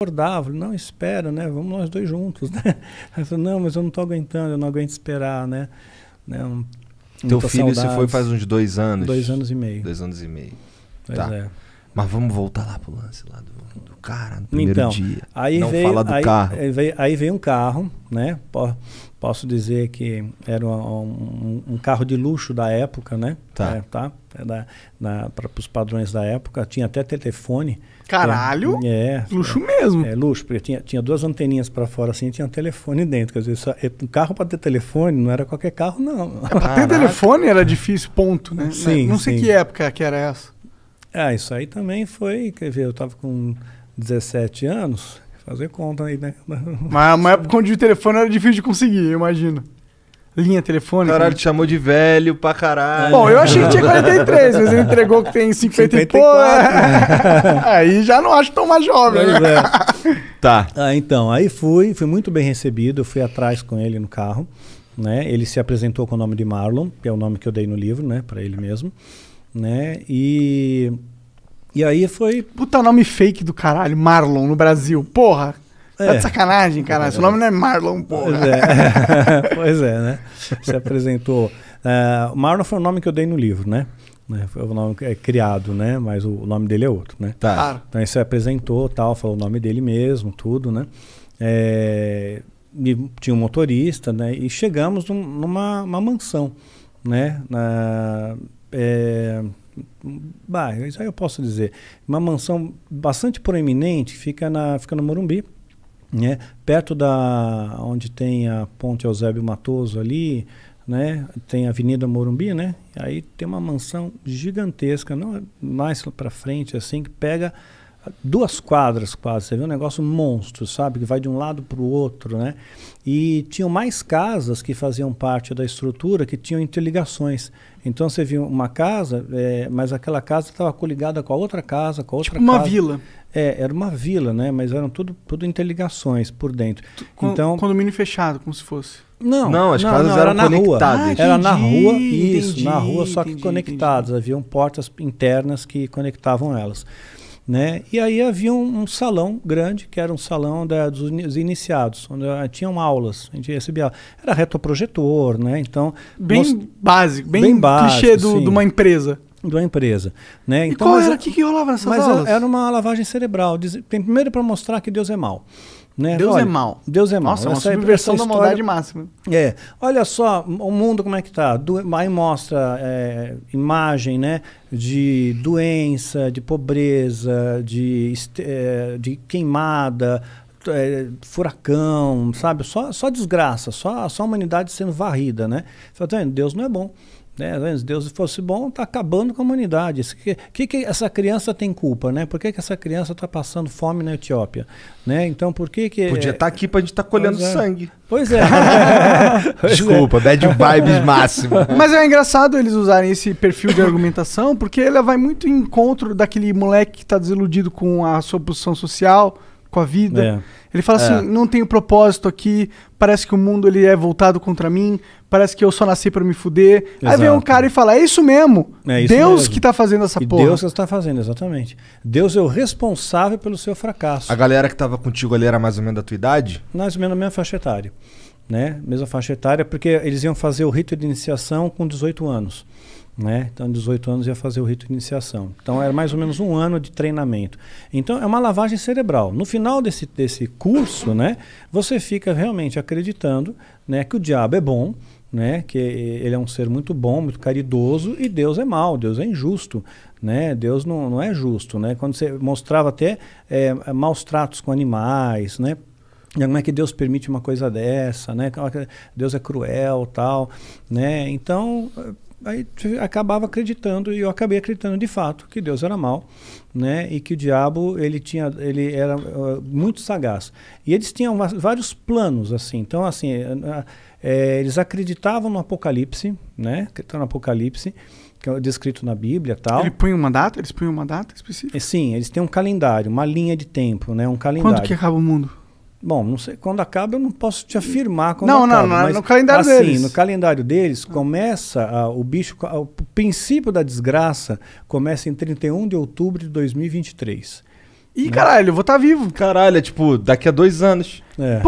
acordava, falei, não, espera, né? Vamos nós dois juntos, né? Ela falou, não, mas eu não tô aguentando, eu não aguento esperar, né? né? Um, Teu filho saudades. se foi faz uns dois anos? Dois anos e meio. Dois anos e meio. Pois tá. é. Mas vamos voltar lá pro lance lá do, do cara, no primeiro então, dia. Aí Não veio, fala do aí, carro. Aí é, veio, aí veio, um carro, né? Posso dizer que era um, um, carro de luxo da época, né? Tá. É, tá? É da, para os padrões da época. Tinha até telefone. Caralho! É, é luxo mesmo. É, luxo, porque tinha, tinha duas anteninhas para fora assim tinha um telefone dentro. Quer dizer, só, é, um carro para ter telefone não era qualquer carro, não. É, para ter telefone era difícil, ponto, né? Sim, não sei sim. que época que era essa. Ah, isso aí também foi, quer ver, eu tava com 17 anos, fazer conta aí, né? Mas uma época onde o telefone era difícil de conseguir, eu imagino. Linha telefônica. Caralho, né? te chamou de velho pra caralho. Bom, eu achei que tinha 43, mas ele entregou que tem 50 54, e pô. Né? aí já não acho tão mais jovem. Pois né? É. tá. Ah, então, aí fui, fui muito bem recebido, eu fui atrás com ele no carro, né? Ele se apresentou com o nome de Marlon, que é o nome que eu dei no livro, né, Pra ele mesmo né? E e aí foi puta nome fake do caralho, Marlon no Brasil. Porra, tá é. Tá de sacanagem, caralho. É. Seu nome não é Marlon, porra. Pois é, pois é né? Se apresentou. Uh, Marlon foi o nome que eu dei no livro, né? É, foi o nome é criado, né? Mas o nome dele é outro, né? Tá. Claro. Então ele se apresentou, tal, falou o nome dele mesmo, tudo, né? É, tinha um motorista, né? E chegamos num, numa mansão, né? Na, é, bah, isso aí eu posso dizer. Uma mansão bastante proeminente, fica, na, fica no Morumbi, né? perto da onde tem a Ponte Eusébio Matoso ali, né? Tem a Avenida Morumbi, né? Aí tem uma mansão gigantesca, não é mais para frente assim que pega duas quadras quase, você vê um negócio monstro, sabe? Que vai de um lado para o outro, né? E tinham mais casas que faziam parte da estrutura que tinham interligações. Então você viu uma casa, é, mas aquela casa estava coligada com a outra casa, com a outra tipo casa. uma vila. É, era uma vila, né? Mas eram tudo, tudo interligações por dentro. Com, então condomínio fechado, como se fosse. Não, não as não, casas não, eram era conectadas. Na ah, era na rua, isso, entendi, na rua, só entendi, que conectadas. Entendi. Haviam portas internas que conectavam elas. Né? E aí havia um, um, salão grande, que era um salão da, dos iniciados, onde ah, tinham aulas, a gente recebia, era retroprojetor, né? Então, bem most... básico, bem, bem básico, clichê do, de uma empresa. De uma empresa, né? Então, e qual mas, era é o que, que rolava nessas mas é, aulas? Era uma lavagem cerebral, diz, primeiro para mostrar que Deus é mal. Né? Deus é olha, é mal. Deus é mal. Nossa, é essa uma é subversão história, da maldade máxima. É. Olha só o mundo como é que está. Do, aí mostra é, imagem né, de doença, de pobreza, de, de queimada, é, furacão, sabe? Só, só desgraça, só, só a humanidade sendo varrida, né? Você está vendo? Deus não é bom. Né? Deus fosse bom, está acabando com a humanidade. O que, que, que, essa criança tem culpa? Né? Por que, que essa criança está passando fome na Etiópia? Né? Então, por que. que Podia estar é, tá aqui para a gente estar tá colhendo pois é. sangue. Pois é. pois Desculpa, é. bad vibes máximo. Mas é engraçado eles usarem esse perfil de argumentação, porque ela vai muito em encontro daquele moleque que está desiludido com a sua posição social com a vida. É. Ele fala assim: é. não tenho propósito aqui, parece que o mundo ele é voltado contra mim, parece que eu só nasci para me fuder. Exato. Aí vem um cara e fala: é isso mesmo. É isso Deus mesmo. que tá fazendo essa e porra. Deus que está fazendo, exatamente. Deus é o responsável pelo seu fracasso. A galera que tava contigo ali era mais ou menos da tua idade? Mais ou menos da mesma faixa etária. Né? Mesma faixa etária, porque eles iam fazer o rito de iniciação com 18 anos. Né? Então, 18 anos ia fazer o rito de iniciação. Então, era mais ou menos um ano de treinamento. Então, é uma lavagem cerebral. No final desse, desse curso, né, você fica realmente acreditando né, que o diabo é bom, né, que ele é um ser muito bom, muito caridoso, e Deus é mau, Deus é injusto. Né? Deus não, não é justo. Né? Quando você mostrava até é, maus tratos com animais, né? como é que Deus permite uma coisa dessa, né? Deus é cruel, tal, né? Então aí acabava acreditando e eu acabei acreditando de fato que Deus era mal, né? E que o diabo ele tinha, ele era uh, muito sagaz. E eles tinham vários planos assim. Então assim, uh, uh, eles acreditavam no Apocalipse, né? Acreditavam no Apocalipse que é descrito na Bíblia tal. Ele põe uma data? Eles põem uma data específica? Eh, sim, eles têm um calendário, uma linha de tempo, né? Um calendário. Quando que acaba o mundo? Bom, não sei, quando acaba eu não posso te afirmar quando não, acaba. Não, não, mas, no calendário assim, deles. no calendário deles começa o bicho, o princípio da desgraça começa em 31 de outubro de 2023. Ih, né? caralho, eu vou estar tá vivo. Caralho, é tipo, daqui a dois anos. É. Pô,